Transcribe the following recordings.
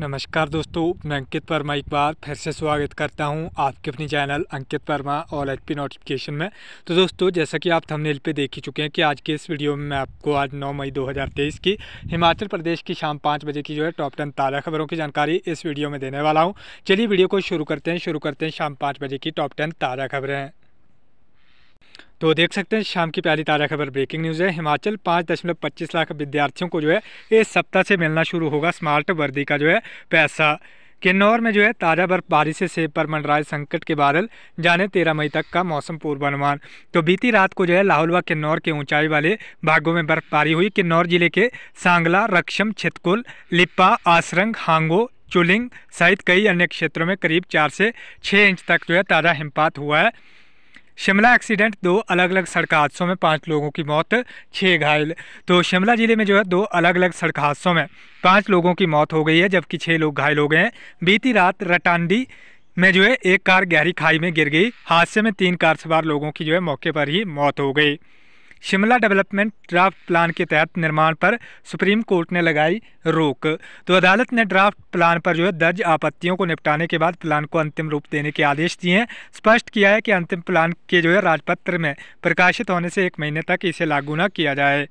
नमस्कार दोस्तों मैं अंकित वर्मा एक बार फिर से स्वागत करता हूं आपके अपने चैनल अंकित वर्मा और एचपी नोटिफिकेशन में तो दोस्तों जैसा कि आप थंबनेल पे देख ही चुके हैं कि आज के इस वीडियो में मैं आपको आज 9 मई 2023 की हिमाचल प्रदेश की शाम पाँच बजे की जो है टॉप टेन ताज़ा खबरों की जानकारी इस वीडियो में देने वाला हूँ चलिए वीडियो को शुरू करते हैं शुरू करते हैं शाम पाँच बजे की टॉप टेन ताज़ा खबरें तो देख सकते हैं शाम की प्यारी ताज़ा खबर ब्रेकिंग न्यूज़ है हिमाचल पाँच दशमलव पच्चीस लाख विद्यार्थियों को जो है इस सप्ताह से मिलना शुरू होगा स्मार्ट वर्दी का जो है पैसा किन्नौर में जो है ताज़ा बर्फबारी से सेब पर मंडराए संकट के बादल जाने तेरह मई तक का मौसम पूर्वानुमान तो बीती रात को जो है लाहौल व किन्नौर के ऊंचाई वाले भागों में बर्फबारी हुई किन्नौर जिले के सांगला रक्षम छितकुल लिप्पा आसरंग हांगो चुलिंग सहित कई अन्य क्षेत्रों में करीब चार से छः इंच तक जो है ताज़ा हिमपात हुआ है शिमला एक्सीडेंट दो अलग अलग सड़क हादसों में पाँच लोगों की मौत छः घायल तो शिमला ज़िले में जो है दो अलग अलग सड़क हादसों में पाँच लोगों की मौत हो गई है जबकि छः लोग घायल हो गए हैं बीती रात रटांडी में जो है एक कार गहरी खाई में गिर गई हादसे में तीन कार सवार लोगों की जो है मौके पर ही मौत हो गई शिमला डेवलपमेंट ड्राफ्ट प्लान के तहत निर्माण पर सुप्रीम कोर्ट ने लगाई रोक तो अदालत ने ड्राफ्ट प्लान पर जो है दर्ज आपत्तियों को निपटाने के बाद प्लान को अंतिम रूप देने के आदेश दिए हैं स्पष्ट किया है कि अंतिम प्लान के जो है राजपत्र में प्रकाशित होने से एक महीने तक इसे लागू न किया जाए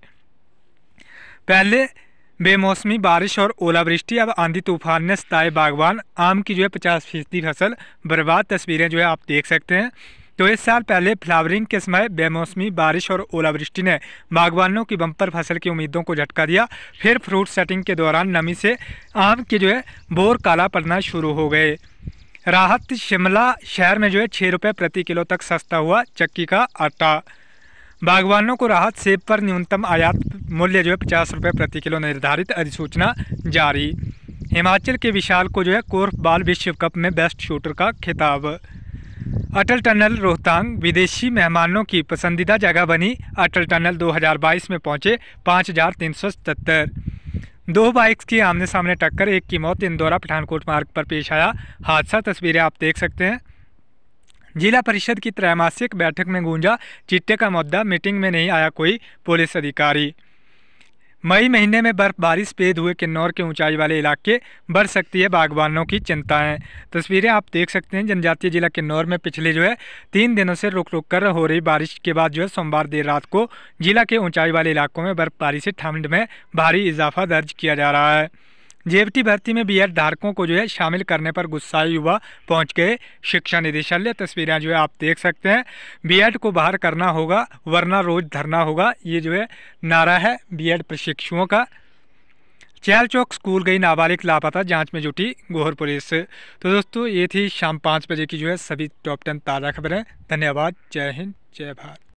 पहले बेमौसमी बारिश और ओलावृष्टि अब आंधी तूफान ने सताए बागवान आम की जो है पचास फीसदी फसल बर्बाद तस्वीरें जो है आप देख सकते हैं तो इस साल पहले फ्लावरिंग के समय बेमौसमी बारिश और ओलावृष्टि ने बागवानों की बंपर फसल की उम्मीदों को झटका दिया फिर फ्रूट सेटिंग के दौरान नमी से आम के जो है बोर काला पड़ना शुरू हो गए राहत शिमला शहर में जो है छः रुपये प्रति किलो तक सस्ता हुआ चक्की का आटा बागवानों को राहत सेब पर न्यूनतम आयात मूल्य जो है पचास रुपये प्रति किलो निर्धारित अधिसूचना जारी हिमाचल के विशाल को जो है कोर्फ बाल विश्व कप में बेस्ट शूटर का खिताब अटल टनल रोहतांग विदेशी मेहमानों की पसंदीदा जगह बनी अटल टनल 2022 में पहुंचे पाँच हजार तीन सौ सतहत्तर दो बाइक्स की आमने सामने टक्कर एक की मौत इंदौरा पठानकोट मार्ग पर पेश आया हादसा तस्वीरें आप देख सकते हैं जिला परिषद की त्रैमासिक बैठक में गूंजा चिट्टे का मुद्दा मीटिंग में नहीं आया कोई पुलिस अधिकारी मई महीने में बर्फबारी सफेद हुए किन्नौर के ऊंचाई वाले इलाके बढ़ सकती है बागवानों की चिंताएं तस्वीरें आप देख सकते हैं जनजातीय जिला किन्नौर में पिछले जो है तीन दिनों से रुक रुक कर हो रही बारिश के बाद जो है सोमवार देर रात को जिला के ऊंचाई वाले इलाकों में बर्फबारी से ठंड में भारी इजाफा दर्ज किया जा रहा है जेबटी भर्ती में बीएड धारकों को जो है शामिल करने पर गुस्साए युवा पहुंच गए शिक्षा निदेशालय तस्वीरें जो है आप देख सकते हैं बीएड को बाहर करना होगा वरना रोज धरना होगा ये जो है नारा है बीएड प्रशिक्षुओं का चैल चौक स्कूल गई नाबालिग लापता जांच में जुटी गोहर पुलिस तो दोस्तों ये थी शाम पाँच बजे की जो है सभी टॉप टेन ताज़ा खबरें धन्यवाद जय हिंद जय भारत